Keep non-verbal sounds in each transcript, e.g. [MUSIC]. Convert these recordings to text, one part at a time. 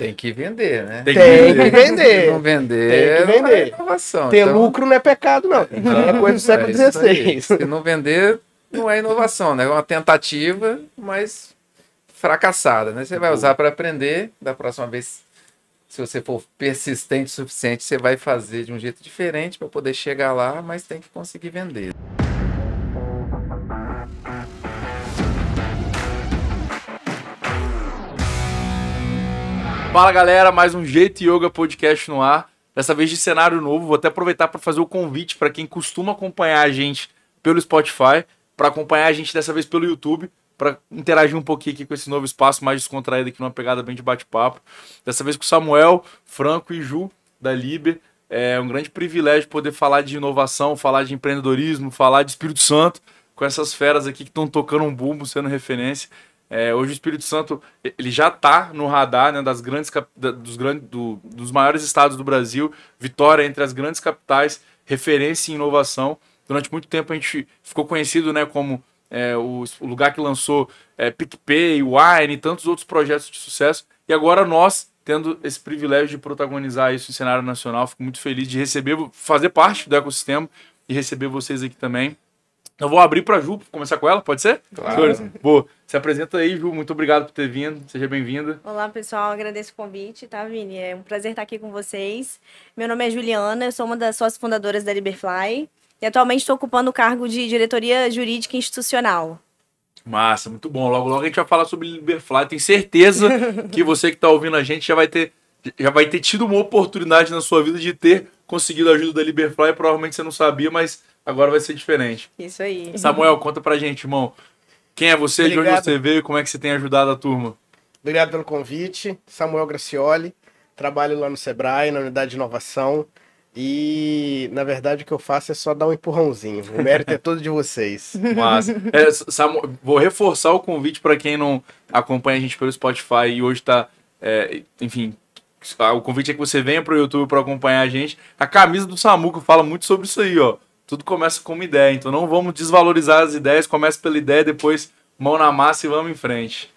Tem que vender, né? Tem, tem que vender. Se não vender, tem que é vender. É inovação. Ter então... lucro não é pecado, não. então é coisa do é século XVI. É Se não vender, não é inovação, né? É uma tentativa, mas fracassada, né? Você vai usar para aprender, da próxima vez se você for persistente o suficiente, você vai fazer de um jeito diferente para poder chegar lá, mas tem que conseguir vender. Fala galera, mais um Jeito Yoga Podcast no ar. Dessa vez de cenário novo, vou até aproveitar para fazer o convite para quem costuma acompanhar a gente pelo Spotify, para acompanhar a gente dessa vez pelo YouTube, para interagir um pouquinho aqui com esse novo espaço mais descontraído aqui numa pegada bem de bate-papo. Dessa vez com Samuel, Franco e Ju da Liber. É um grande privilégio poder falar de inovação, falar de empreendedorismo, falar de Espírito Santo com essas feras aqui que estão tocando um bumbo, sendo referência. É, hoje o Espírito Santo ele já está no radar né, das grandes, dos, grandes do, dos maiores estados do Brasil, vitória entre as grandes capitais, referência em inovação. Durante muito tempo a gente ficou conhecido né, como é, o, o, lugar que lançou é, PicPay, Wine e tantos outros projetos de sucesso. E agora nós, tendo esse privilégio de protagonizar isso em cenário nacional, fico muito feliz de receber, fazer parte do ecossistema e receber vocês aqui também. Eu vou abrir para Ju começar com ela, pode ser? Claro. Boa. Se apresenta aí, Ju. Muito obrigado por ter vindo. Seja bem-vinda. Olá, pessoal. Agradeço o convite, tá, Vini? É um prazer estar aqui com vocês. Meu nome é Juliana, eu sou uma das suas fundadoras da Liberfly e atualmente estou ocupando o cargo de diretoria jurídica institucional. Massa, muito bom. Logo, logo a gente vai falar sobre Liberfly. Tenho certeza [LAUGHS] que você que está ouvindo a gente já vai ter já vai ter tido uma oportunidade na sua vida de ter conseguido a ajuda da Liberfly. Provavelmente você não sabia, mas agora vai ser diferente. Isso aí. Samuel, conta pra gente, irmão. Quem é você, Obrigado. de onde você veio e como é que você tem ajudado a turma? Obrigado pelo convite. Samuel Gracioli, trabalho lá no Sebrae, na unidade de inovação. E, na verdade, o que eu faço é só dar um empurrãozinho. O mérito é todo de vocês. [LAUGHS] Mas, é, Samuel, vou reforçar o convite para quem não acompanha a gente pelo Spotify e hoje está, é, enfim, o convite é que você venha para o YouTube para acompanhar a gente. A camisa do Samuco fala muito sobre isso aí, ó. Tudo começa com uma ideia, então não vamos desvalorizar as ideias, começa pela ideia, depois mão na massa e vamos em frente.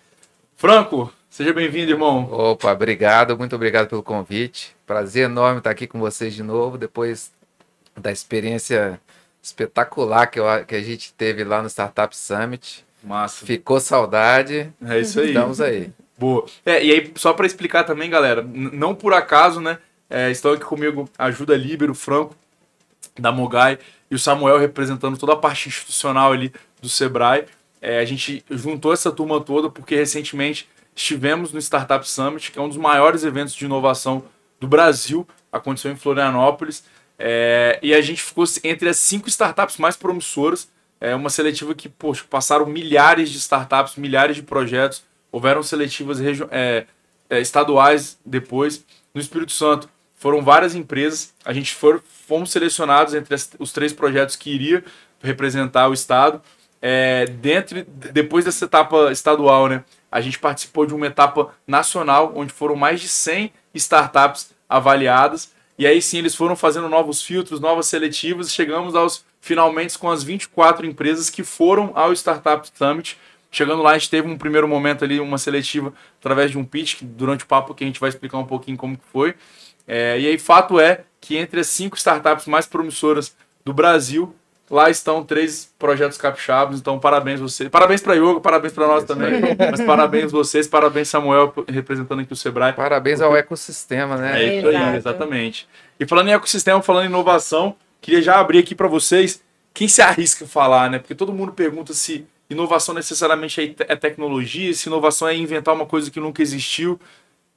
Franco, seja bem-vindo, irmão. Opa, obrigado, muito obrigado pelo convite. Prazer enorme estar aqui com vocês de novo, depois da experiência espetacular que, eu, que a gente teve lá no Startup Summit. Massa. Ficou saudade. É isso aí. Estamos aí. Boa. É, e aí, só para explicar também, galera, não por acaso, né? É, estão aqui comigo, ajuda Libero, Franco, da Mogai e o Samuel representando toda a parte institucional ali do Sebrae. É, a gente juntou essa turma toda porque recentemente estivemos no Startup Summit, que é um dos maiores eventos de inovação do Brasil, aconteceu em Florianópolis, é, e a gente ficou entre as cinco startups mais promissoras, é uma seletiva que poxa, passaram milhares de startups, milhares de projetos, houveram seletivas é, é, estaduais depois, no Espírito Santo foram várias empresas, a gente for, fomos selecionados entre as, os três projetos que iria representar o estado. É, dentro, depois dessa etapa estadual, né, a gente participou de uma etapa nacional onde foram mais de 100 startups avaliadas. E aí sim, eles foram fazendo novos filtros, novas seletivas, e chegamos aos finalmente com as 24 empresas que foram ao Startup Summit. Chegando lá, a gente teve um primeiro momento ali, uma seletiva através de um pitch, durante o papo que a gente vai explicar um pouquinho como que foi. É, e aí, fato é que entre as cinco startups mais promissoras do Brasil, lá estão três projetos capixabos. Então, parabéns vocês. Parabéns para Yoga, parabéns para nós é também. [LAUGHS] Mas parabéns vocês, parabéns Samuel, representando aqui o Sebrae. Parabéns porque... ao ecossistema, né? É isso aí, exatamente. E falando em ecossistema, falando em inovação, queria já abrir aqui para vocês quem se arrisca a falar, né? Porque todo mundo pergunta se inovação necessariamente é, é tecnologia, se inovação é inventar uma coisa que nunca existiu. O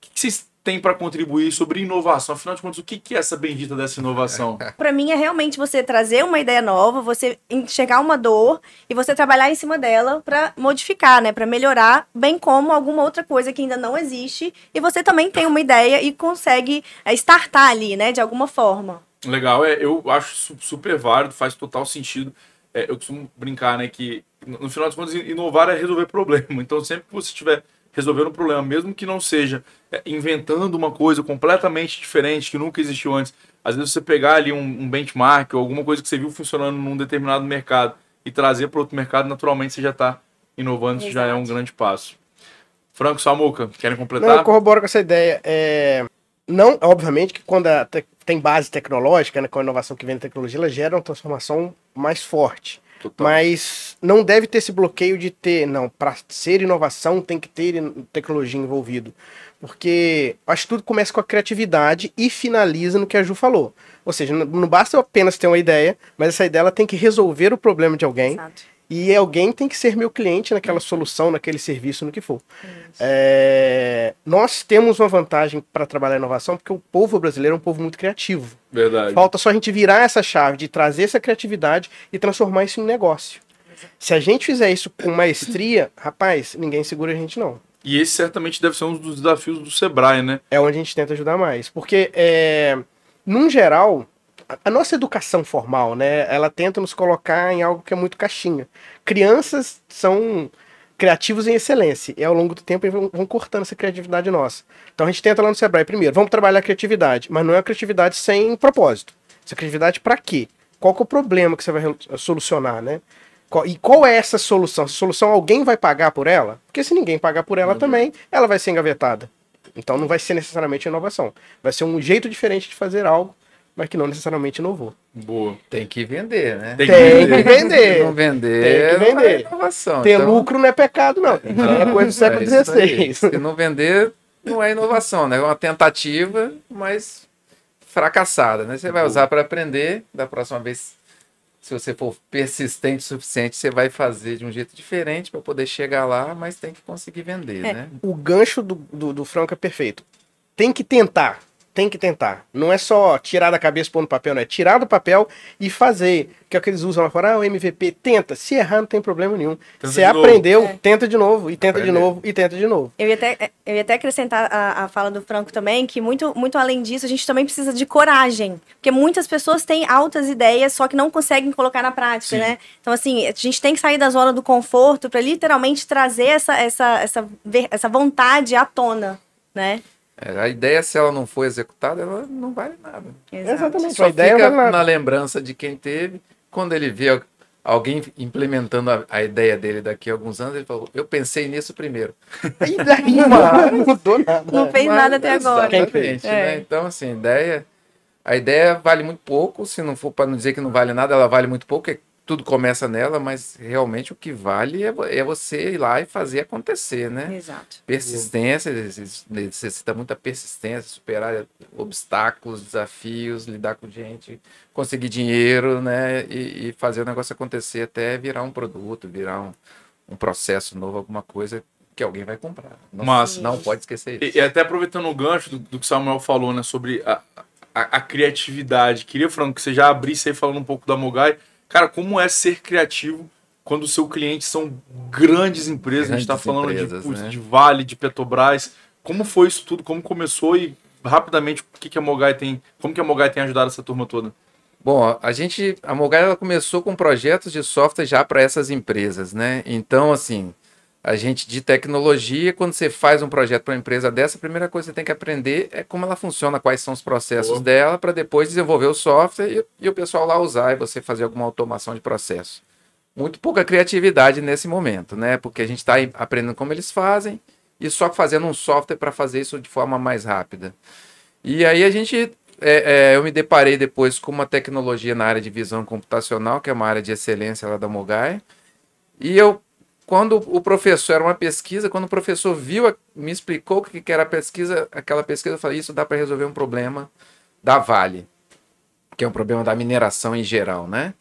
que vocês tem para contribuir sobre inovação? Afinal de contas, o que é essa bendita dessa inovação? [LAUGHS] para mim é realmente você trazer uma ideia nova, você enxergar uma dor e você trabalhar em cima dela para modificar, né, para melhorar, bem como alguma outra coisa que ainda não existe e você também tem uma ideia e consegue é, startar ali, né, de alguma forma. Legal, é, eu acho super válido, faz total sentido. É, eu costumo brincar, né, que no final de contas inovar é resolver problema. [LAUGHS] Então sempre que você tiver resolver um problema, mesmo que não seja é, inventando uma coisa completamente diferente que nunca existiu antes. Às vezes você pegar ali um, um benchmark ou alguma coisa que você viu funcionando num determinado mercado e trazer para outro mercado, naturalmente você já está inovando, isso já é um grande passo. Franco, Samuca, querem completar? Não, eu corroboro com essa ideia. É... Não, obviamente que quando tem base tecnológica, né, com a inovação que vem da tecnologia, ela gera uma transformação mais forte. Total. Mas não deve ter esse bloqueio de ter, não, para ser inovação tem que ter tecnologia envolvido. Porque acho que tudo começa com a criatividade e finaliza no que a Ju falou. Ou seja, não basta apenas ter uma ideia, mas essa ideia ela tem que resolver o problema de alguém. Exato e alguém tem que ser meu cliente naquela uhum. solução, naquele serviço, no que for. É, nós temos uma vantagem para trabalhar inovação, porque o povo brasileiro é um povo muito criativo. Verdade. Falta só a gente virar essa chave de trazer essa criatividade e transformar isso em negócio. Se a gente fizer isso com maestria, rapaz, ninguém segura a gente não. E esse certamente deve ser um dos desafios do Sebrae, né? É onde a gente tenta ajudar mais. Porque, é, num geral, a nossa educação formal, né, ela tenta nos colocar em algo que é muito caixinha. Crianças são criativos em excelência, e ao longo do tempo vão, vão cortando essa criatividade nossa. Então a gente tenta lá no Sebrae, primeiro, vamos trabalhar a criatividade, mas não é a criatividade sem propósito. Essa criatividade para quê? Qual que é o problema que você vai solucionar, né? E qual é essa solução? Essa solução alguém vai pagar por ela? Porque se ninguém pagar por ela uhum. também, ela vai ser engavetada. Então não vai ser necessariamente inovação. Vai ser um jeito diferente de fazer algo mas que não necessariamente inovou. Boa. Tem que vender, né? Tem que vender. Tem que vender. não vender, Tem que é vender. É inovação. Ter então... lucro não é pecado, não. não é coisa do é século XVI. É Se não vender, não é inovação, né? É uma tentativa, mas fracassada, né? Você vai Boa. usar para aprender, da próxima vez se você for persistente o suficiente, você vai fazer de um jeito diferente para poder chegar lá, mas tem que conseguir vender, é, né? O gancho do, do, do Franco é perfeito. Tem que tentar tem que tentar. Não é só tirar da cabeça pôr no papel, não. É tirar do papel e fazer. Que é o que eles usam lá fora, ah, o MVP, tenta. Se errar, não tem problema nenhum. Tenta Você aprendeu, é. tenta de novo, e tenta Aprender. de novo, e tenta de novo. Eu ia até, eu ia até acrescentar a, a, fala do Franco também, que muito, muito além disso, a gente também precisa de coragem. Porque muitas pessoas têm altas ideias, só que não conseguem colocar na prática, Sim. né? Então, assim, a gente tem que sair da zona do conforto para literalmente trazer essa, essa, essa, essa vontade à tona, né? É, a ideia, se ela não for executada, ela não vale nada. Exatamente. Só a ideia fica vale na lembrança de quem teve. Quando ele vê alguém implementando a, a, ideia dele daqui a alguns anos, ele falou, eu pensei nisso primeiro. E [LAUGHS] daí, mano, não mudou nada. Não fez Mas, nada até agora. Né? Exatamente, né? é. né? Então, assim, ideia... A ideia vale muito pouco, se não for para não dizer que não vale nada, ela vale muito pouco, é tudo começa nela, mas realmente o que vale é, é você ir lá e fazer acontecer, né? Exato. Persistência, necessita muita persistência, superar obstáculos, desafios, lidar com gente, conseguir dinheiro, né? E, e fazer o negócio acontecer até virar um produto, virar um, um processo novo, alguma coisa que alguém vai comprar. Não, Mas não pode esquecer isso. E, e até aproveitando o gancho do, do que o Samuel falou, né, sobre a, a, a, criatividade. Queria, Franco, que você já abrisse aí falando um pouco da Mogai, Cara, como é ser criativo quando o seu cliente são grandes empresas? Grandes a gente está falando empresas, de, né? de Vale, de Petrobras. Como foi isso tudo? Como começou e rapidamente o que, que a Mogai tem, como que a Mogai tem ajudado essa turma toda? Bom, a gente, a Mogai ela começou com projetos de software já para essas empresas, né? Então, assim, a gente de tecnologia, quando você faz um projeto para uma empresa dessa, a primeira coisa que você tem que aprender é como ela funciona, quais são os processos dela, para depois desenvolver o software e, e, o pessoal lá usar e você fazer alguma automação de processo. Muito pouca criatividade nesse momento, né? Porque a gente está aprendendo como eles fazem e só fazendo um software para fazer isso de forma mais rápida. E aí a gente. É, é, eu me deparei depois com uma tecnologia na área de visão computacional, que é uma área de excelência lá da Mogai. E eu quando o professor era uma pesquisa, quando o professor viu, me explicou o que era a pesquisa, aquela pesquisa, eu falei, isso dá para resolver um problema da Vale, que é um problema da mineração em geral, né?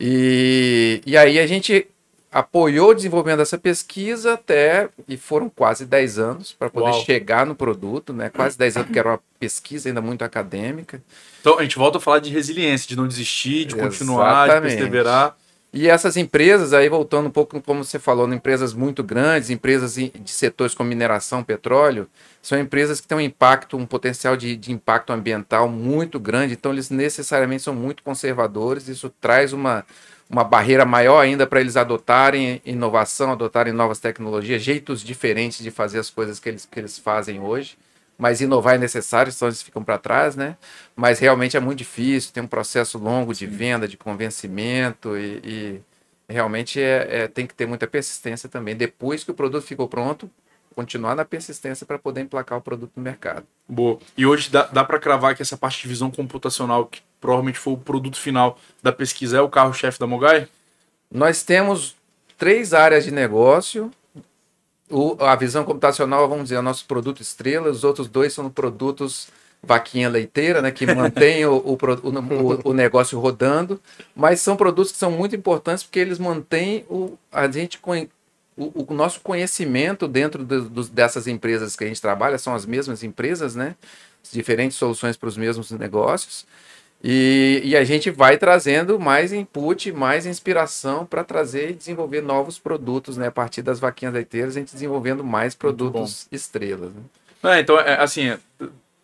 E, e aí a gente apoiou o desenvolvimento dessa pesquisa até, e foram quase 10 anos para poder Uau. chegar no produto, né? Quase 10 anos, porque era uma pesquisa ainda muito acadêmica. Então, a gente volta a falar de resiliência, de não desistir, de continuar, de perseverar. E essas empresas, aí voltando um pouco como você falou, né, empresas muito grandes, empresas de setores como mineração, petróleo, são empresas que têm um impacto, um potencial de, de impacto ambiental muito grande, então eles necessariamente são muito conservadores, isso traz uma, uma barreira maior ainda para eles adotarem inovação, adotarem novas tecnologias, jeitos diferentes de fazer as coisas que eles, que eles fazem hoje mas inovar é necessário, senão eles ficam para trás, né? Mas realmente é muito difícil, tem um processo longo de Sim. venda, de convencimento e, e realmente é, é, tem que ter muita persistência também. Depois que o produto ficou pronto, continuar na persistência para poder emplacar o produto no mercado. Boa. E hoje dá, dá para cravar que essa parte de visão computacional, que provavelmente foi o produto final da pesquisa, é o carro-chefe da Mogai? Nós temos três áreas de negócio o, a visão computacional, vamos dizer, é o nosso produto estrela, os outros dois são produtos vaquinha leiteira, né, que mantém o, o, o, o, negócio rodando, mas são produtos que são muito importantes porque eles mantêm o, a gente o, o nosso conhecimento dentro do, do, dessas empresas que a gente trabalha, são as mesmas empresas, né, diferentes soluções para os mesmos negócios, e, e a gente vai trazendo mais input, mais inspiração para trazer e desenvolver novos produtos, né? A partir das vaquinhas leiteiras, a gente desenvolvendo mais produtos estrelas. Né? É, então, é, assim, é,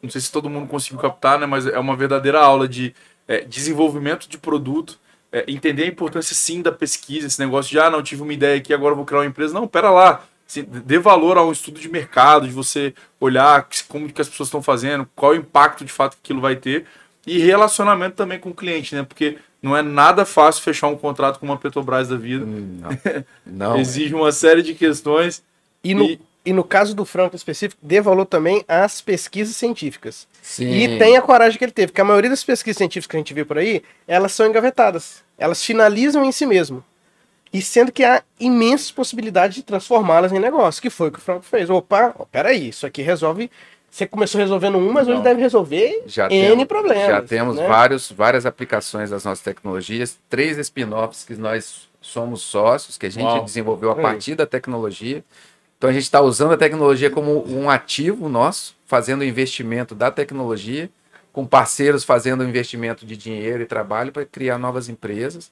não sei se todo mundo conseguiu captar, né? Mas é uma verdadeira aula de é, desenvolvimento de produto, é, entender a importância sim da pesquisa, esse negócio de ah, não, tive uma ideia aqui, agora vou criar uma empresa. Não, pera lá. Assim, dê valor a um estudo de mercado, de você olhar como que as pessoas estão fazendo, qual o impacto de fato que aquilo vai ter. E relacionamento também com o cliente, né? Porque não é nada fácil fechar um contrato com uma Petrobras da vida. Hum, não. [LAUGHS] não. Exige é. uma série de questões. E no, e... e no caso do Franco específico, dê valor também às pesquisas científicas. Sim. E tem a coragem que ele teve, porque a maioria das pesquisas científicas que a gente vê por aí, elas são engavetadas. Elas finalizam em si mesmo. E sendo que há imensas possibilidades de transformá-las em negócio, que foi o que o Franco fez. Opa, peraí, isso aqui resolve você começou resolvendo um, mas Não. hoje deve resolver já N tem, problemas. Já temos né? vários, várias aplicações das nossas tecnologias, três spin-offs que nós somos sócios, que a gente Uau. desenvolveu a partir da tecnologia. Então a gente está usando a tecnologia como um ativo nosso, fazendo o investimento da tecnologia, com parceiros fazendo investimento de dinheiro e trabalho para criar novas empresas.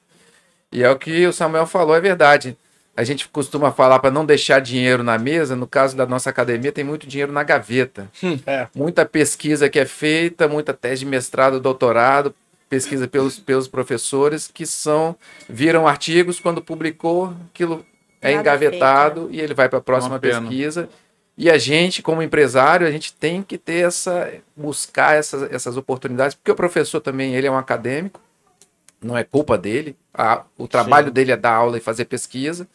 E é o que o Samuel falou, é verdade a gente costuma falar para não deixar dinheiro na mesa. No caso da nossa academia, tem muito dinheiro na gaveta. Hum. É. Muita pesquisa que é feita, muita tese de mestrado, doutorado, pesquisa pelos, pelos professores que são viram artigos quando publicou aquilo é engavetado e ele vai para a próxima pesquisa. E a gente, como empresário, a gente tem que ter essa buscar essas, essas oportunidades, porque o professor também ele é um acadêmico não é culpa dele. A, o trabalho Sim. dele é dar aula e fazer pesquisa.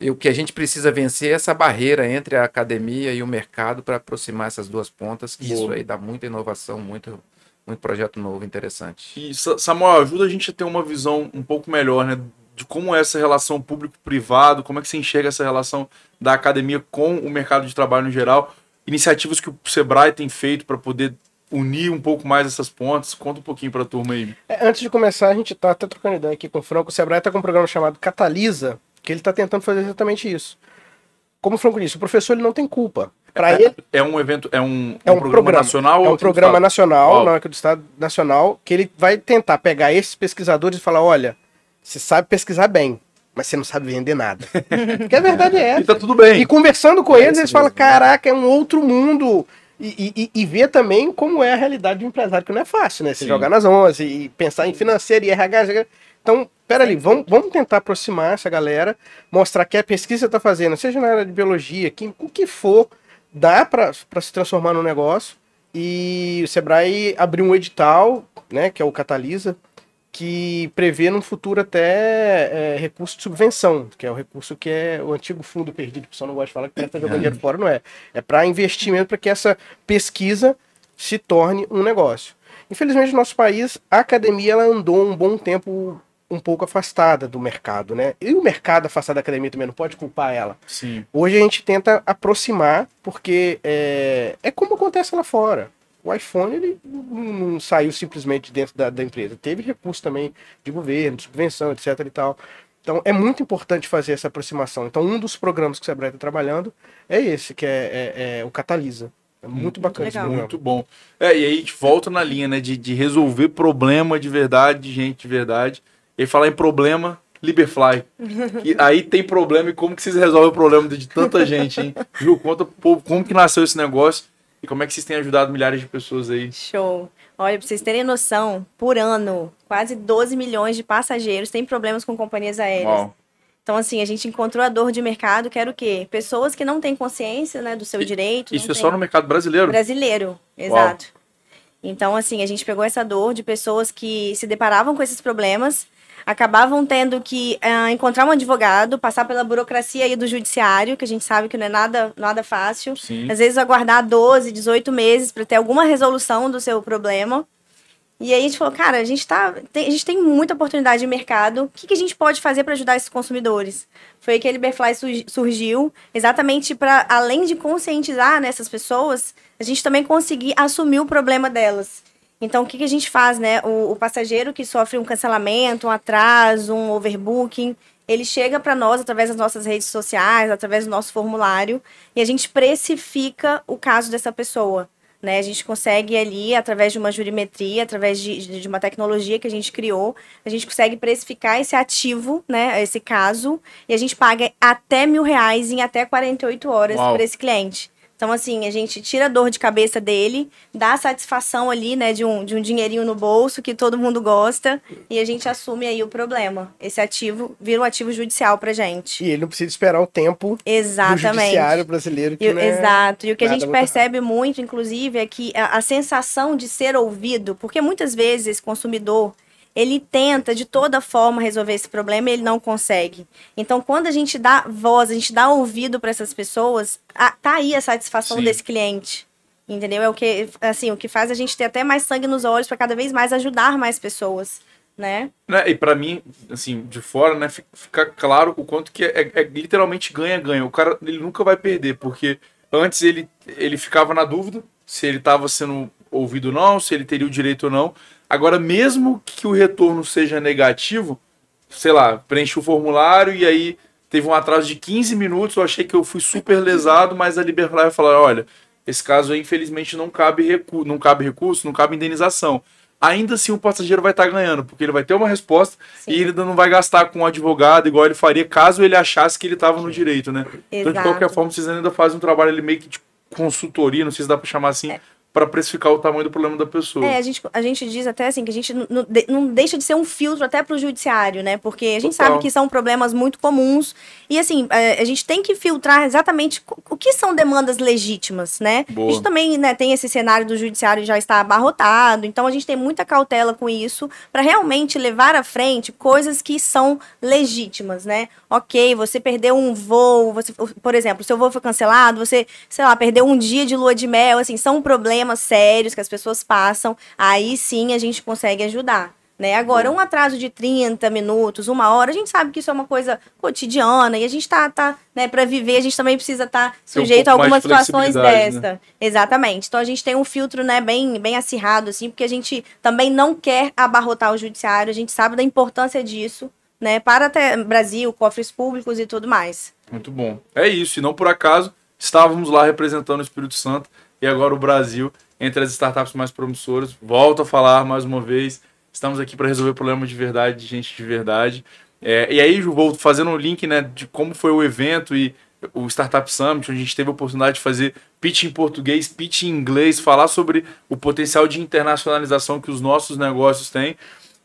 E o que a gente precisa vencer é essa barreira entre a academia e o mercado para aproximar essas duas pontas. Isso aí dá muita inovação, muito, muito projeto novo, interessante. E Samuel, ajuda a gente a ter uma visão um pouco melhor, né? De como é essa relação público-privado, como é que você enxerga essa relação da academia com o mercado de trabalho no geral, iniciativas que o Sebrae tem feito para poder unir um pouco mais essas pontes. Conta um pouquinho para a turma aí. É, antes de começar, a gente está até trocando ideia aqui com o Franco. O Sebrae está com um programa chamado Catalisa, que ele está tentando fazer exatamente isso. Como o Franco disse, o professor ele não tem culpa. Para é, é, ele é um evento, é um, é um, um programa, programa, nacional, é um é programa nacional, oh. não é que do estado nacional, que ele vai tentar pegar esses pesquisadores e falar, olha, você sabe pesquisar bem, mas você não sabe vender nada. [LAUGHS] Porque a verdade é essa. E tá tudo bem. E conversando com é eles, eles mesmo. falam: né? caraca, é um outro mundo e, e, e, ver também como é a realidade de um empresário, que não é fácil, né? Se Sim. jogar nas 11 e pensar em financeiro e RH. Então, peraí, vamos, vamos tentar aproximar essa galera, mostrar que a pesquisa está fazendo, seja na área de biologia, que o que for, dá para se transformar num negócio. E o Sebrae abriu um edital, né, que é o Catalisa, que prevê no futuro até é, recurso de subvenção, que é o recurso que é o antigo fundo perdido, que o pessoal não gosta de falar que está jogando dinheiro fora, não é. É para investimento, para que essa pesquisa se torne um negócio. Infelizmente, no nosso país, a academia ela andou um bom tempo um pouco afastada do mercado, né? E o mercado afastado da academia também não pode culpar ela. Sim. Hoje a gente tenta aproximar, porque é, é como acontece lá fora o iPhone ele não saiu simplesmente dentro da, da empresa. Teve recurso também de governo, de subvenção, etc. e tal. Então é muito importante fazer essa aproximação. Então, um dos programas que o Sebrae está trabalhando é esse, que é, é, é o Catalisa. É muito bacana. Legal. Muito bom. É, e aí a gente volta na linha, né? De, de resolver problema de verdade, de gente de verdade. E falar em problema, Liberfly. E [LAUGHS] aí tem problema e como que vocês resolvem o problema de tanta gente, hein? Ju, conta pro povo como que nasceu esse negócio e como é que vocês têm ajudado milhares de pessoas aí? Show. Olha, pra vocês terem noção, por ano, quase 12 milhões de passageiros têm problemas com companhias aéreas. Uau. Então, assim, a gente encontrou a dor de mercado, que era o quê? Pessoas que não têm consciência né, do seu e, direito. Isso é tem... só no mercado brasileiro? Brasileiro, exato. Uau. Então, assim, a gente pegou essa dor de pessoas que se deparavam com esses problemas acabavam tendo que uh, encontrar um advogado, passar pela burocracia aí do judiciário, que a gente sabe que não é nada, nada fácil. Sim. Às vezes aguardar 12, 18 meses para ter alguma resolução do seu problema. E aí a gente falou, cara, a gente, tá, tem, a gente tem muita oportunidade de mercado, o que, que a gente pode fazer para ajudar esses consumidores? Foi aí que a Liberfly surgiu, exatamente para, além de conscientizar nessas né, pessoas, a gente também conseguir assumir o problema delas. Então, o que, que a gente faz, né? O, o, passageiro que sofre um cancelamento, um atraso, um overbooking, ele chega para nós através das nossas redes sociais, através do nosso formulário, e a gente precifica o caso dessa pessoa. Né? A gente consegue ali, através de uma jurimetria, através de, de uma tecnologia que a gente criou, a gente consegue precificar esse ativo, né? Esse caso, e a gente paga até mil reais em até 48 horas para esse cliente. Então, assim, a gente tira a dor de cabeça dele, dá a satisfação ali, né, de um, de um dinheirinho no bolso que todo mundo gosta e a gente assume aí o problema. Esse ativo vira um ativo judicial pra gente. E ele não precisa esperar o tempo Exatamente. do judiciário brasileiro que e, é Exato. E o que a gente percebe muito, inclusive, é que a, a sensação de ser ouvido, porque muitas vezes esse consumidor ele tenta de toda forma resolver esse problema e ele não consegue. Então, quando a gente dá voz, a gente dá ouvido para essas pessoas, a, tá aí a satisfação Sim. desse cliente. Entendeu? É o que, assim, o que faz a gente ter até mais sangue nos olhos para cada vez mais ajudar mais pessoas, né? né? E para mim, assim, de fora, né, fica claro o quanto que é, é, é literalmente ganha-ganha. O cara, ele nunca vai perder, porque antes ele, ele ficava na dúvida se ele estava sendo ouvido ou não, se ele teria o direito ou não. Agora, mesmo que o retorno seja negativo, sei lá, preenche o formulário e aí teve um atraso de 15 minutos, eu achei que eu fui super lesado, mas a liberdade vai falar, olha, esse caso aí, infelizmente não cabe, recu não cabe recurso, não cabe indenização. Ainda assim o passageiro vai estar tá ganhando, porque ele vai ter uma resposta Sim. e ele não vai gastar com um advogado igual ele faria caso ele achasse que ele estava no direito, né? Exato. Então, de qualquer forma, vocês ainda fazem um trabalho meio que de consultoria, não sei se dá para chamar assim, é para precificar o tamanho do problema da pessoa. É, a gente, a gente diz até assim que a gente não, deixa de ser um filtro até para o judiciário, né? Porque a gente Total. sabe que são problemas muito comuns e assim é, a gente tem que filtrar exatamente o que são demandas legítimas, né? Boa. A gente também né, tem esse cenário do judiciário já está abarrotado, então a gente tem muita cautela com isso para realmente levar à frente coisas que são legítimas, né? Ok, você perdeu um voo, você, por exemplo, seu voo foi cancelado, você, sei lá, perdeu um dia de lua de mel, assim, são problemas problemas sérios que as pessoas passam, aí sim a gente consegue ajudar. Né? Agora, um atraso de 30 minutos, uma hora, a gente sabe que isso é uma coisa cotidiana e a gente tá, tá né, para viver, a gente também precisa estar tá sujeito um a algumas situações né? dessa. Né? Exatamente. Então a gente tem um filtro, né, bem, bem acirrado assim, porque a gente também não quer abarrotar o judiciário, a gente sabe da importância disso, né, para até Brasil, cofres públicos e tudo mais. Muito bom. É isso, e não por acaso estávamos lá representando o Espírito Santo e agora o Brasil entre as startups mais promissoras. Volto a falar mais uma vez, estamos aqui para resolver problemas de verdade, de gente de verdade. É, e aí, vou fazendo o um link né, de como foi o evento e o Startup Summit, onde a gente teve a oportunidade de fazer pitch em português, pitch em inglês, falar sobre o potencial de internacionalização que os nossos negócios têm.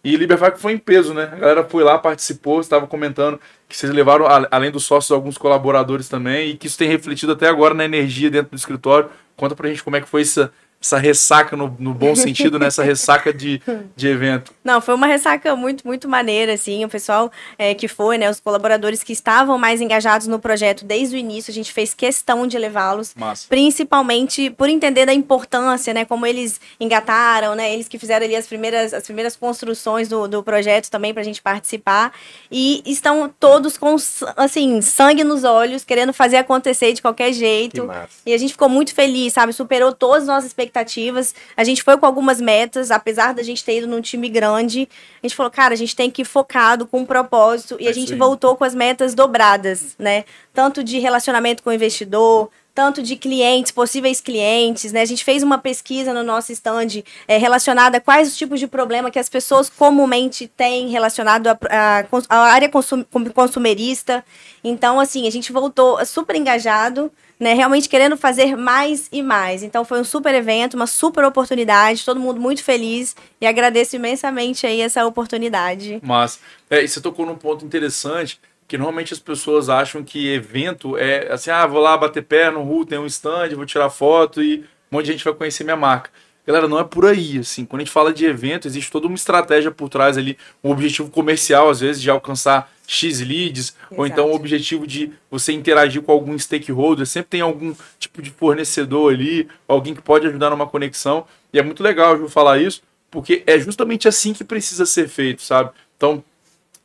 E Libervac foi em peso, né? A galera foi lá, participou, estava comentando que vocês levaram, além dos sócios, alguns colaboradores também, e que isso tem refletido até agora na energia dentro do escritório. Conta pra gente como é que foi essa, essa ressaca no, no bom sentido, nessa né? ressaca de, de evento? Não, foi uma ressaca muito, muito maneira, assim. O pessoal é, que foi, né? Os colaboradores que estavam mais engajados no projeto desde o início, a gente fez questão de levá-los. Principalmente por entender da importância, né? Como eles engataram, né? Eles que fizeram ali as primeiras, as primeiras construções do, do projeto também para a gente participar. E estão todos com, assim, sangue nos olhos, querendo fazer acontecer de qualquer jeito. E a gente ficou muito feliz, sabe? Superou todas as nossos expectativas expectativas. A gente foi com algumas metas, apesar da gente ter ido num time grande. A gente falou, cara, a gente tem que ir focado, com um propósito. E é a gente voltou com as metas dobradas, né? Tanto de relacionamento com o investidor, tanto de clientes, possíveis clientes, né? A gente fez uma pesquisa no nosso stand é, relacionada a quais os tipos de problema que as pessoas comumente têm relacionado à área consum, consumerista. Então, assim, a gente voltou super engajado, né? Realmente querendo fazer mais e mais. Então, foi um super evento, uma super oportunidade, todo mundo muito feliz e agradeço imensamente aí essa oportunidade. Mas, é, você tocou num ponto interessante que normalmente as pessoas acham que evento é assim, ah, vou lá bater pé no rua, tem um stand, vou tirar foto e um monte de gente vai conhecer minha marca. Galera, não é por aí, assim, quando a gente fala de evento, existe toda uma estratégia por trás ali, um objetivo comercial, às vezes, de alcançar X leads, Exato. ou então o objetivo de você interagir com algum stakeholder, sempre tem algum tipo de fornecedor ali, alguém que pode ajudar numa conexão, e é muito legal, eu falar isso, porque é justamente assim que precisa ser feito, sabe? Então,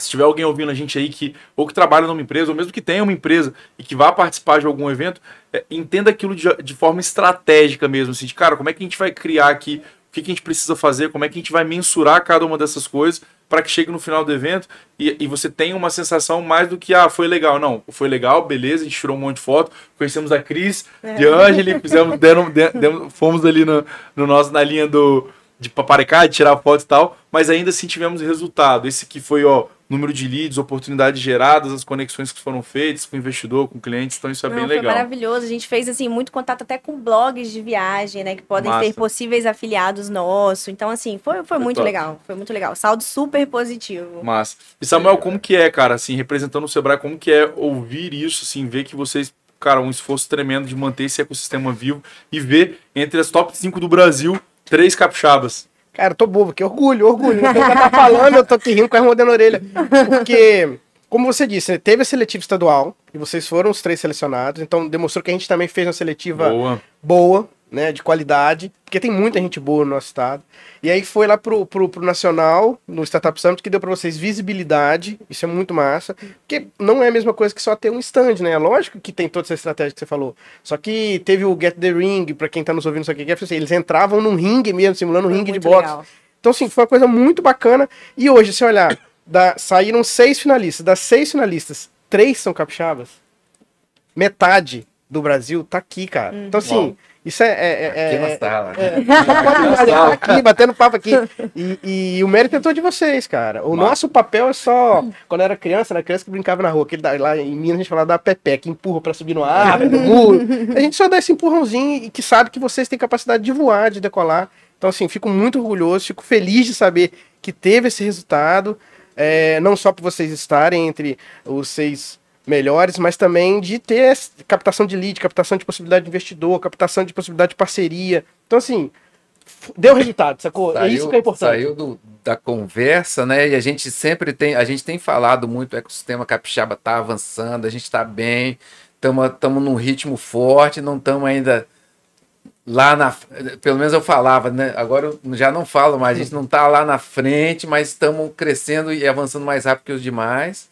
se tiver alguém ouvindo a gente aí que ou que trabalha numa empresa, ou mesmo que tenha uma empresa e que vá participar de algum evento, é, entenda aquilo de, de, forma estratégica mesmo, assim, de cara, como é que a gente vai criar aqui, o que, que a gente precisa fazer, como é que a gente vai mensurar cada uma dessas coisas para que chegue no final do evento e, e, você tenha uma sensação mais do que, ah, foi legal. Não, foi legal, beleza, a gente tirou um monte de foto, conhecemos a Cris, é. de Angeli, fizemos, deram, deram, fomos ali no, no nosso, na linha do, de paparicar, de tirar foto e tal, mas ainda assim tivemos resultado. Esse que foi, ó, número de leads, oportunidades geradas, as conexões que foram feitas com o investidor, com clientes, então isso é Não, bem legal. maravilhoso, a gente fez assim muito contato até com blogs de viagem, né, que podem Massa. ser possíveis afiliados nossos. Então assim, foi, foi, foi muito top. legal, foi muito legal. Saldo super positivo. mas, E Samuel, como que é, cara, assim, representando o Sebrae, como que é ouvir isso, assim, ver que vocês Cara, um esforço tremendo de manter esse ecossistema vivo e ver entre as top 5 do Brasil três capixabas. Cara, eu tô bobo, que orgulho, orgulho. O então, que tá falando, eu tô aqui rindo com a irmã na orelha. Porque, como você disse, né, teve a seletiva estadual, e vocês foram os três selecionados, então demonstrou que a gente também fez uma seletiva boa, boa né, de qualidade, porque tem muita gente boa no nosso estado. E aí foi lá pro, pro, pro Nacional, no Startup Summit, que deu para vocês visibilidade, isso é muito massa, porque não é a mesma coisa que só ter um stand, né? Lógico que tem toda essa estratégia que você falou, só que teve o Get the Ring, para quem tá nos ouvindo sabe o que é, assim, eles entravam num ringue mesmo, simulando um foi ringue de boxe. Legal. Então, assim, foi uma coisa muito bacana, e hoje, se olhar, da, saíram seis finalistas, das seis finalistas, três são capixabas, metade do Brasil tá aqui, cara. Uhum. Então, assim, isso é. é, é aqui É, é, é, é, [LAUGHS] aqui, batendo papo aqui. E, e o mérito é todo de vocês, cara. O Mas... nosso papel é só. Quando eu era criança, era né, criança que brincava na rua. Aquele da, lá em Minas a gente falava da Pepe, que empurra pra subir no ar, no muro. A gente só dá esse empurrãozinho e que sabe que vocês têm capacidade de voar, de decolar. Então, assim, fico muito orgulhoso, fico feliz de saber que teve esse resultado. É, não só por vocês estarem entre os seis melhores, mas também de ter captação de lead, captação de possibilidade de investidor, captação de possibilidade de parceria. Então, assim, deu resultado, sacou? É saiu, é isso que é importante. Saiu do, da conversa, né? E a gente sempre tem, a gente tem falado muito, o ecossistema capixaba está avançando, a gente está bem, estamos num ritmo forte, não estamos ainda lá na pelo menos eu falava né agora eu já não falo mais a gente hum. não está lá na frente mas estamos crescendo e avançando mais rápido que os demais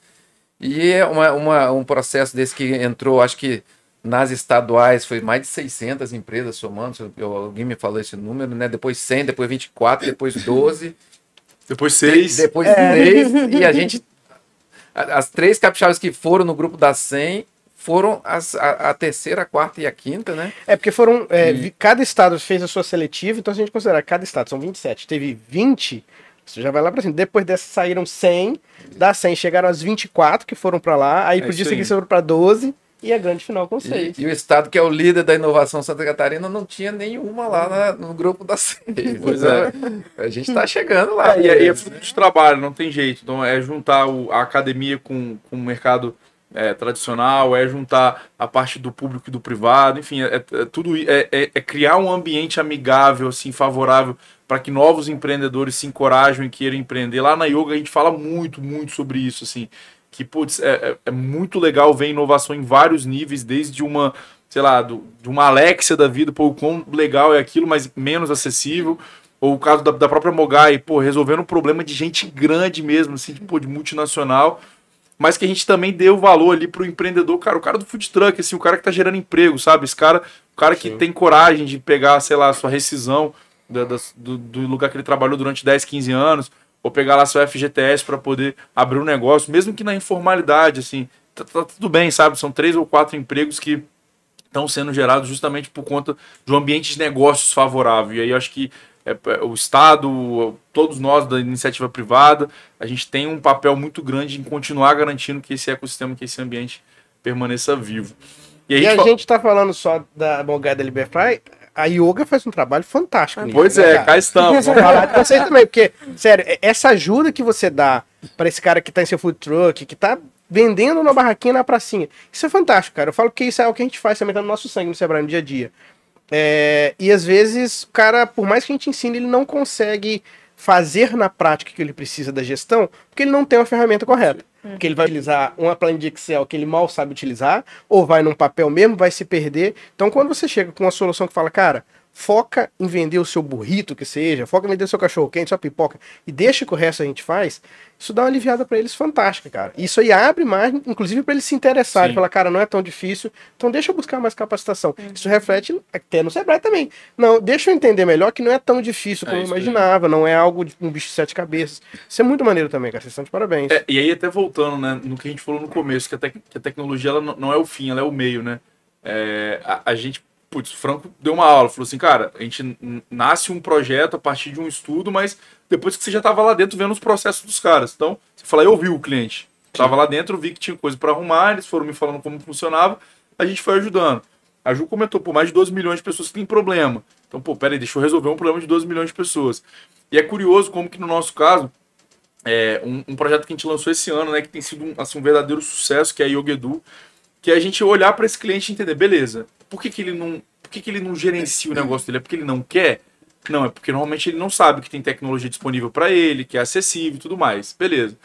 e é uma, uma, um processo desse que entrou, acho que nas estaduais foi mais de 600 empresas somando, alguém me falou esse número, né? Depois 100, depois 24, depois 12. depois 6. Depois é. 3. [LAUGHS] E a gente... As três capixabas que foram no grupo das 100 foram as, a, a, terceira, a quarta e a quinta, né? É porque foram. É, e... Cada estado fez a sua seletiva, então se a gente considerar cada estado, são 27, teve 20, você já vai lá pra cima. Depois dessa saíram 100, das 100 chegaram as 24 que foram para lá, aí é pro dia seguinte foram para 12 e a grande final com seis. E, e, o Estado, que é o líder da inovação Santa Catarina, não tinha nenhuma lá na, no grupo da 100. Pois é. Então, a gente está chegando lá. É, e, é, é fruto de trabalho, não tem jeito. Então, é juntar o, a academia com, com o mercado é, tradicional, é juntar a parte do público e do privado, enfim, é, é tudo é, é, é, criar um ambiente amigável, assim, favorável para que novos empreendedores se encorajem e queiram empreender. Lá na yoga a gente fala muito, muito sobre isso, assim, que putz, é, é, é muito legal ver inovação em vários níveis, desde uma sei lá, do, de uma Alexia da vida, pô, o quão legal é aquilo, mas menos acessível, ou o caso da, da própria Mogai, pô, resolvendo um problema de gente grande mesmo, assim, pô, de multinacional, mas que a gente também deu valor ali pro empreendedor, cara, o cara do food truck, assim, o cara que tá gerando emprego, sabe? Esse cara, o cara que tem coragem de pegar, sei lá, a sua rescisão da, da, do, do, lugar que ele trabalhou durante 10, 15 anos, ou pegar lá seu FGTS para poder abrir um negócio, mesmo que na informalidade, assim, tá, tá tudo bem, sabe? São três ou quatro empregos que estão sendo gerados justamente por conta de um ambiente de negócios favorável. E aí acho que é, é, o Estado, todos nós da iniciativa privada, a gente tem um papel muito grande em continuar garantindo que esse ecossistema, que esse ambiente permaneça vivo. E a gente está falando só da Mongai da Liberfly, a yoga faz um trabalho fantástico. pois né, é, cara? cá estamos. Vamos falar de vocês também, porque, sério, é, essa ajuda que você dá para esse cara que está em seu food truck, que está vendendo uma barraquinha na pracinha, isso é fantástico, cara. Eu falo que isso é o que a gente faz também tá no nosso sangue no Sebrae no dia a dia. É, e às vezes o cara, por mais que a gente ensine, ele não consegue fazer na prática o que ele precisa da gestão, porque ele não tem a ferramenta correta. Porque hum. ele vai utilizar uma planilha de Excel que ele mal sabe utilizar, ou vai num papel mesmo, vai se perder. Então, quando você chega com uma solução que fala, cara, foca em vender o seu burrito, que seja, foca em vender o seu cachorro quente, sua pipoca, e deixa que o resto a gente faz, isso dá uma aliviada para eles fantástica, cara. Isso aí abre mais, inclusive para eles se interessarem, Fala, falar, cara, não é tão difícil, então deixa eu buscar mais capacitação. Uhum. Isso reflete até no Sebrae também. Não, deixa eu entender melhor que não é tão difícil como é eu imaginava, não é algo de um bicho de sete cabeças. Isso é muito maneiro também, cara, vocês estão de parabéns. É, e aí até voltando, né, no que a gente falou no começo, que a, que a tecnologia ela não é o fim, ela é o meio, né? É, a, a gente putz, o Franco deu uma aula, falou assim, cara, a gente nasce um projeto a partir de um estudo, mas depois que você já estava lá dentro vendo os processos dos caras. Então, você fala, eu vi o cliente. Estava lá dentro, vi que tinha coisa para arrumar, eles foram me falando como funcionava, a gente foi ajudando. A Ju comentou, por mais de 12 milhões de pessoas que têm problema. Então, pô, peraí, deixa eu resolver um problema de 12 milhões de pessoas. E é curioso como que no nosso caso, é um, um projeto que a gente lançou esse ano, né, que tem sido um, assim, um verdadeiro sucesso, que é a Edu, que é a gente olhar para esse cliente e entender, beleza, por que, que ele não. Por que, que ele não gerencia o negócio dele? É porque ele não quer? Não, é porque normalmente ele não sabe que tem tecnologia disponível para ele, que é acessível e tudo mais. Beleza.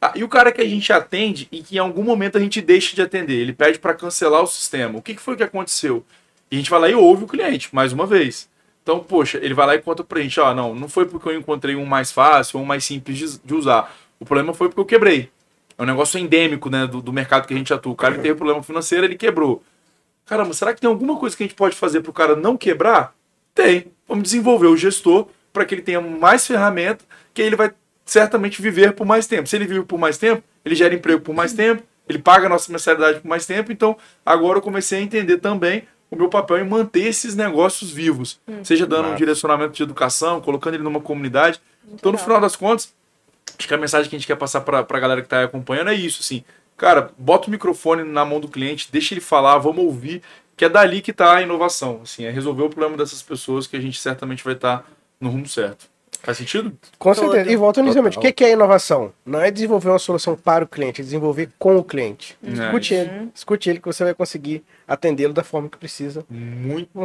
Ah, e o cara que a gente atende e que em algum momento a gente deixa de atender, ele pede para cancelar o sistema. O que, que foi que aconteceu? E a gente vai lá e ouve o cliente, mais uma vez. Então, poxa, ele vai lá e conta pra gente, ó, não, não foi porque eu encontrei um mais fácil ou um mais simples de, usar. O problema foi porque eu quebrei. É um negócio endêmico, né, do, do mercado que a gente atua. O cara teve problema financeiro, ele quebrou caramba, será que tem alguma coisa que a gente pode fazer para o cara não quebrar? Tem. Vamos desenvolver o gestor para que ele tenha mais ferramenta, que ele vai certamente viver por mais tempo. Se ele vive por mais tempo, ele gera emprego por mais tempo, ele paga a nossa mensalidade por mais tempo. Então, agora eu comecei a entender também o meu papel em manter esses negócios vivos, hum, seja dando um direcionamento de educação, colocando ele numa comunidade. Muito então, legal. no final das contas, acho que a mensagem que a gente quer passar para a galera que está acompanhando é isso, assim. Cara, bota o microfone na mão do cliente, deixa ele falar, vamos ouvir, que é dali que está a inovação. Assim, é resolver o problema dessas pessoas que a gente certamente vai estar tá no rumo certo. Faz sentido? Com certeza. E volta inicialmente, o que, que é inovação? Não é desenvolver uma solução para o cliente, é desenvolver com o cliente. Nice. Uhum. Escute ele, uhum. escute ele que você vai conseguir atendê-lo da forma que precisa. Muito bom.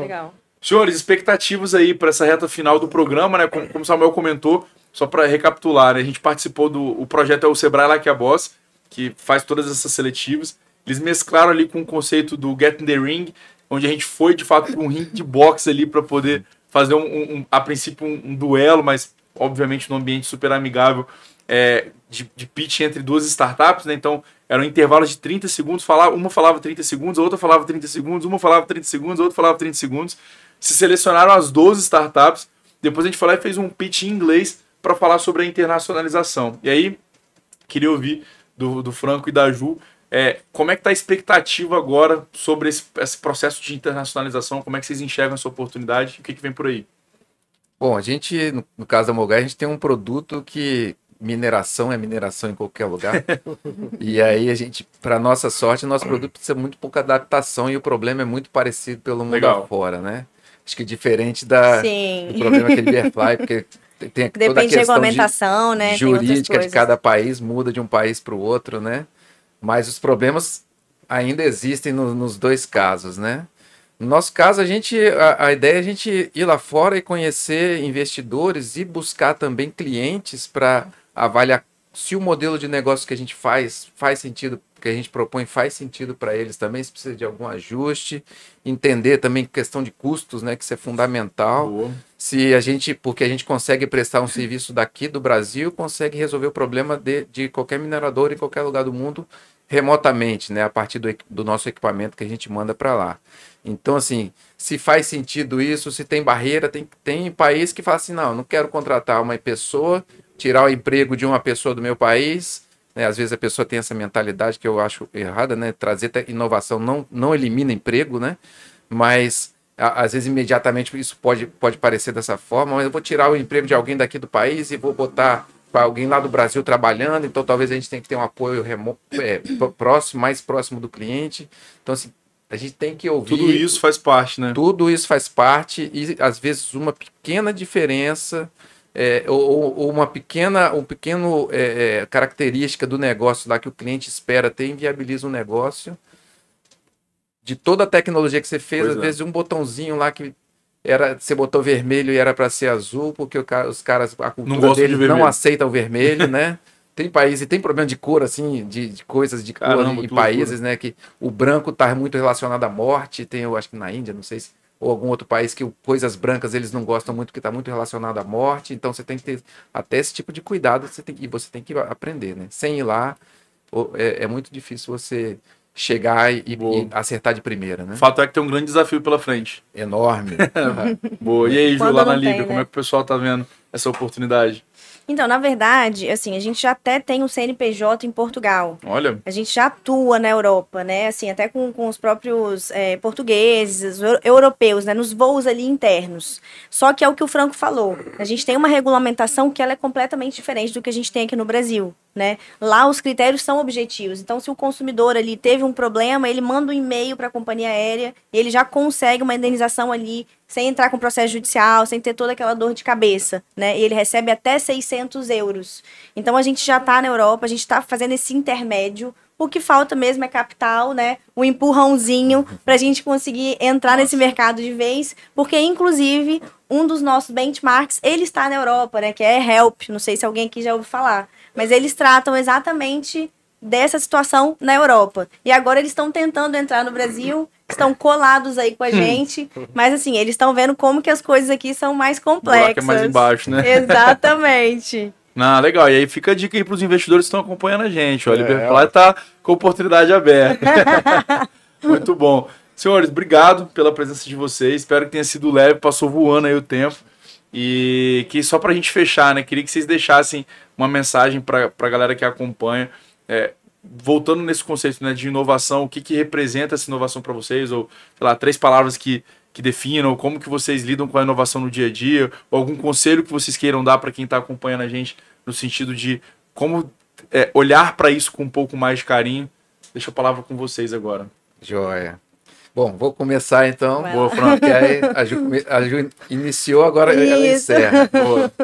Legal. Senhores, expectativas aí para essa reta final do programa, né? Como, o Samuel comentou, só para recapitular, né? a gente participou do o projeto é o Sebrae Lá que é a Boss que faz todas essas seletivas. Eles mesclaram ali com o conceito do Get in the Ring, onde a gente foi de fato para um ring de boxe ali para poder fazer um, um, a princípio um, um, duelo, mas obviamente num ambiente super amigável é, de, de pitch entre duas startups, né? Então eram intervalos de 30 segundos, falava, uma falava 30 segundos, a outra falava 30 segundos, uma falava 30 segundos, a outra falava 30 segundos. Se selecionaram as 12 startups, depois a gente foi lá e fez um pitch em inglês para falar sobre a internacionalização. E aí, queria ouvir do, do Franco e da Ju. É, como é que está a expectativa agora sobre esse, esse, processo de internacionalização? Como é que vocês enxergam essa oportunidade? O que, que vem por aí? Bom, a gente, no, no caso da Mogai, a gente tem um produto que mineração é mineração em qualquer lugar. [LAUGHS] e aí a gente, para nossa sorte, nosso produto precisa muito pouca adaptação e o problema é muito parecido pelo mundo Legal. né? Acho que diferente da, Sim. do problema que ele é Beerfly, porque tem Depende toda a questão de regulamentação, de né? Jurídica de cada país, muda de um país para o outro, né? Mas os problemas ainda existem no, nos dois casos, né? No nosso caso, a gente a, a, ideia é a gente ir lá fora e conhecer investidores e buscar também clientes para avaliar se o modelo de negócio que a gente faz faz sentido, que a gente propõe faz sentido para eles também, se precisa de algum ajuste, entender também questão de custos, né, que isso é fundamental. Boa se a gente, porque a gente consegue prestar um serviço daqui do Brasil, consegue resolver o problema de, de qualquer minerador em qualquer lugar do mundo remotamente, né, a partir do, do nosso equipamento que a gente manda para lá. Então, assim, se faz sentido isso, se tem barreira, tem, tem país que fala assim, não, não quero contratar uma pessoa, tirar o emprego de uma pessoa do meu país, né, às vezes a pessoa tem essa mentalidade que eu acho errada, né, trazer inovação não, não elimina emprego, né, mas às vezes imediatamente isso pode, pode parecer dessa forma, mas eu vou tirar o emprego de alguém daqui do país e vou botar para alguém lá do Brasil trabalhando, então talvez a gente tenha que ter um apoio é, próximo, mais próximo do cliente. Então, assim, a gente tem que ouvir. Tudo isso faz parte, né? Tudo isso faz parte, e às vezes uma pequena diferença. É, ou, ou, uma pequena um pequeno é, é, característica do negócio lá que o cliente espera ter inviabiliza o um negócio de toda a tecnologia que você fez, pois às é. vezes um botãozinho lá que era você botou vermelho e era para ser azul, porque os caras, a cultura não deles de não aceita o vermelho, né? Tem países, tem problema de cor, assim, de, de coisas de cor Caramba, em países, loucura. né? Que o branco tá muito relacionado à morte, tem, eu acho que na Índia, não sei se ou algum outro país que coisas brancas eles não gostam muito, que está muito relacionado à morte. Então você tem que ter até esse tipo de cuidado você tem, e você tem que aprender, né? Sem ir lá, é, é muito difícil você chegar e, e, acertar de primeira, né? Fato é que tem um grande desafio pela frente. Enorme. [LAUGHS] Boa. E aí, Quando Ju, lá na Líbia, né? como é que o pessoal tá vendo essa oportunidade? Então, na verdade, assim, a gente já até tem um CNPJ em Portugal. Olha. A gente já atua na Europa, né? Assim, até com, com os próprios é, portugueses, europeus, né? Nos voos ali internos. Só que é o que o Franco falou. A gente tem uma regulamentação que ela é completamente diferente do que a gente tem aqui no Brasil. Né? Lá os critérios são objetivos. Então, se o consumidor ali teve um problema, ele manda um e-mail para a companhia aérea, ele já consegue uma indenização ali sem entrar com processo judicial, sem ter toda aquela dor de cabeça, né? E ele recebe até 600 euros. Então a gente já está na Europa, a gente está fazendo esse intermédio. O que falta mesmo é capital, né? Um empurrãozinho para a gente conseguir entrar Nossa. nesse mercado de vez, porque inclusive um dos nossos benchmarks ele está na Europa, né? Que é Help. Não sei se alguém aqui já ouviu falar, mas eles tratam exatamente dessa situação na Europa. E agora eles estão tentando entrar no Brasil estão colados aí com a hum. gente. Mas assim, eles estão vendo como que as coisas aqui são mais complexas. O é mais embaixo, né? Exatamente. [LAUGHS] Ah, legal. E aí fica a dica aí para os investidores que estão acompanhando a gente. O é, Liberply está com oportunidade aberta. [LAUGHS] Muito bom. Senhores, obrigado pela presença de vocês. Espero que tenha sido leve, passou voando aí o tempo. E que só para a gente fechar, né? Queria que vocês deixassem uma mensagem para a galera que acompanha. É, voltando nesse conceito né, de inovação, o que, que representa essa inovação para vocês? Ou, sei lá, três palavras que, que definam, como que vocês lidam com a inovação no dia a dia, ou algum conselho que vocês queiram dar para quem está acompanhando a gente, no sentido de como é, olhar para isso com um pouco mais de carinho. Deixa a palavra com vocês agora. Joia. Bom, vou começar então. Boa, Fran. aí a Ju, a Ju, iniciou, agora Isso. ela encerra. [LAUGHS]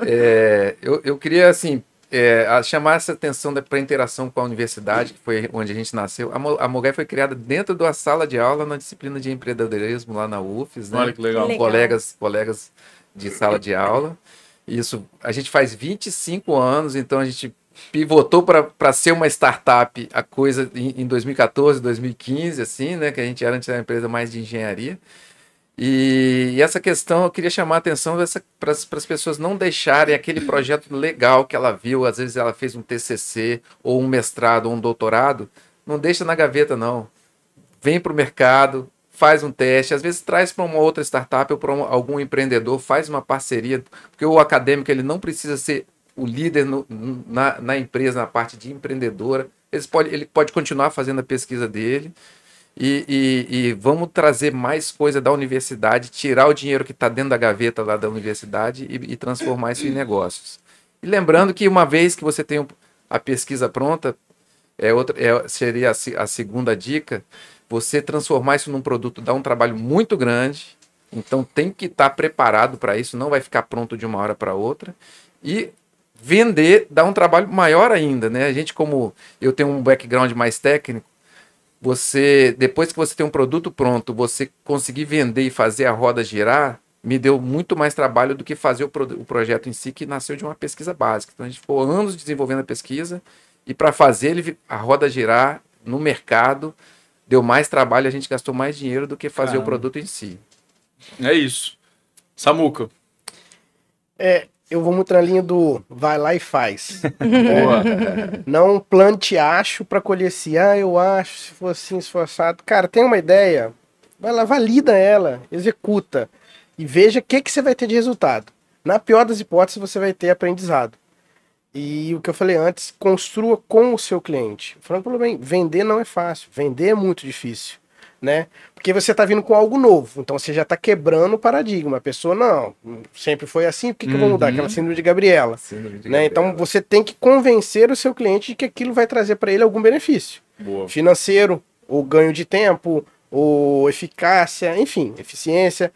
É, eu, eu queria, assim, é, a chamar essa atenção para a interação com a universidade, que foi onde a gente nasceu. A, a Mogai foi criada dentro da sala de aula na disciplina de empreendedorismo lá na UFES, né? Olha que legal. legal. Colegas, colegas de sala de aula. Isso, a gente faz 25 anos, então a gente pivotou para ser uma startup a coisa em, em 2014, 2015, assim, né? Que a gente era antes da empresa mais de engenharia. E, essa questão eu queria chamar a atenção para as pessoas não deixarem aquele projeto legal que ela viu, às vezes ela fez um TCC ou um mestrado ou um doutorado, não deixa na gaveta não. Vem para o mercado, faz um teste, às vezes traz para uma outra startup ou para algum empreendedor, faz uma parceria, porque o acadêmico ele não precisa ser o líder no, na, na, empresa, na parte de empreendedora. Ele pode, ele pode continuar fazendo a pesquisa dele e, e, e, vamos trazer mais coisa da universidade, tirar o dinheiro que está dentro da gaveta lá da universidade e, e, transformar isso em negócios. E lembrando que uma vez que você tem a pesquisa pronta, é outra, é, seria a, a segunda dica, você transformar isso num produto dá um trabalho muito grande, então tem que estar tá preparado para isso, não vai ficar pronto de uma hora para outra. E vender dá um trabalho maior ainda, né? A gente, como eu tenho um background mais técnico, você depois que você tem um produto pronto, você conseguir vender e fazer a roda girar, me deu muito mais trabalho do que fazer o, pro, o projeto em si, que nasceu de uma pesquisa básica. Então a gente ficou anos desenvolvendo a pesquisa e para fazer ele, a roda girar no mercado, deu mais trabalho, a gente gastou mais dinheiro do que fazer Caramba. o produto em si. É isso. Samuca. É, eu vou muito na linha do vai lá e faz. [LAUGHS] Boa. Não plante acho para colher se. Ah, eu acho, se for assim, esforçado. Cara, tem uma ideia, vai lá, valida ela, executa e veja o que, que você vai ter de resultado. Na pior das hipóteses, você vai ter aprendizado. E o que eu falei antes, construa com o seu cliente. Falando pelo bem, vender não é fácil, vender é muito difícil, né? Porque você está vindo com algo novo. Então você já está quebrando o paradigma. A pessoa, não, sempre foi assim, por que, que uhum. eu vou mudar? Aquela uhum. síndrome de Gabriela. Síndrome de né? Então, Gabriela. Então você tem que convencer o seu cliente de que aquilo vai trazer para ele algum benefício. Boa. Financeiro, ou ganho de tempo, ou eficácia, enfim, eficiência.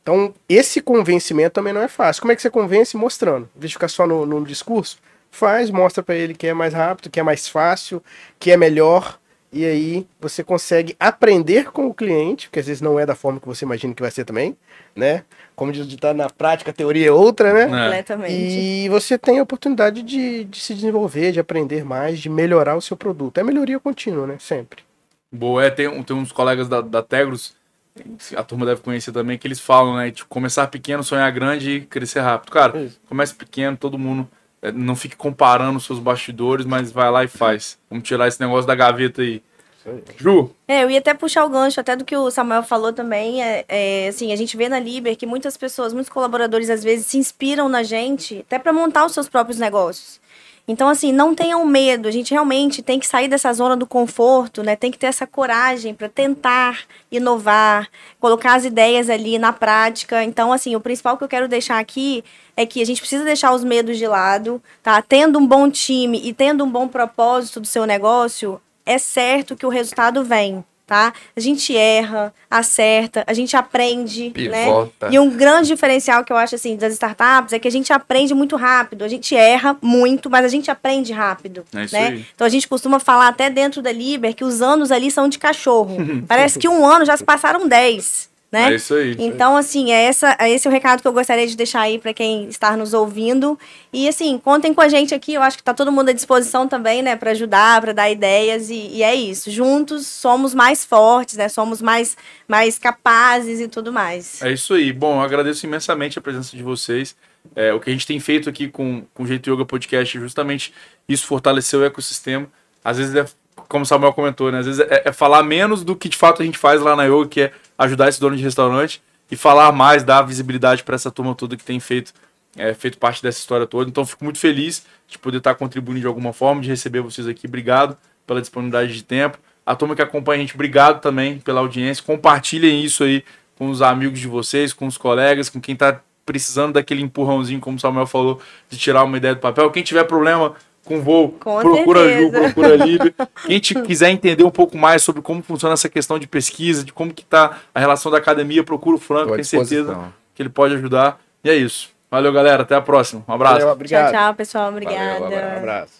Então, esse convencimento também não é fácil. Como é que você convence? Mostrando. Em vez de ficar só no, no discurso, faz, mostra para ele que é mais rápido, que é mais fácil, que é melhor. E aí você consegue aprender com o cliente, porque às vezes não é da forma que você imagina que vai ser também, né? Como diz o ditado na prática, a teoria é outra, né? É. Completamente. E você tem a oportunidade de, de se desenvolver, de aprender mais, de melhorar o seu produto. É melhoria contínua, né? Sempre. Boa, é, tem, tem uns colegas da, da Tegros, a turma deve conhecer também, que eles falam, né? Tipo, começar pequeno, sonhar grande e crescer rápido. Cara, Isso. comece pequeno, todo mundo é, não fique comparando seus bastidores, mas vai lá e faz. Vamos tirar esse negócio da gaveta aí. Ju? É, eu ia até puxar o gancho até do que o Samuel falou também. É, é, assim, a gente vê na Liber que muitas pessoas, muitos colaboradores às vezes se inspiram na gente até para montar os seus próprios negócios. Então, assim, não tenham medo. A gente realmente tem que sair dessa zona do conforto, né? Tem que ter essa coragem para tentar inovar, colocar as ideias ali na prática. Então, assim, o principal que eu quero deixar aqui é que a gente precisa deixar os medos de lado, tá? Tendo um bom time e tendo um bom propósito do seu negócio, é certo que o resultado vem tá? A gente erra, acerta, a gente aprende, né? Pivota. né? E um grande diferencial que eu acho assim das startups é que a gente aprende muito rápido. A gente erra muito, mas a gente aprende rápido, é isso né? Aí. Então a gente costuma falar até dentro da Liber que os anos ali são de cachorro. [LAUGHS] Parece que um ano já se passaram dez né? É isso aí. Então, assim, é, essa, é esse o recado que eu gostaria de deixar aí para quem está nos ouvindo. E, assim, contem com a gente aqui. Eu acho que está todo mundo à disposição também, né? Para ajudar, para dar ideias. E, e, é isso. Juntos somos mais fortes, né? Somos mais, mais capazes e tudo mais. É isso aí. Bom, eu agradeço imensamente a presença de vocês. É, o que a gente tem feito aqui com, com o Jeito Yoga Podcast, justamente isso fortaleceu o ecossistema. Às vezes é, como o Samuel comentou, né? Às vezes é, é falar menos do que de fato a gente faz lá na yoga, que é ajudar esse dono de restaurante e falar mais, dar visibilidade para essa turma toda que tem feito, é, feito parte dessa história toda. Então, fico muito feliz de poder estar tá contribuindo de alguma forma, de receber vocês aqui. Obrigado pela disponibilidade de tempo. A turma que acompanha a gente, obrigado também pela audiência. Compartilhem isso aí com os amigos de vocês, com os colegas, com quem está precisando daquele empurrãozinho, como o Samuel falou, de tirar uma ideia do papel. Quem tiver problema com voo. Com procura Ju, procura Libre. [LAUGHS] Quem te quiser entender um pouco mais sobre como funciona essa questão de pesquisa, de como que tá a relação da academia, procura o Franco, tenho certeza que ele pode ajudar. E é isso. Valeu, galera. Até a próxima. Um abraço. Valeu, obrigado. Tchau, tchau, pessoal. Obrigada. Valeu, um abraço.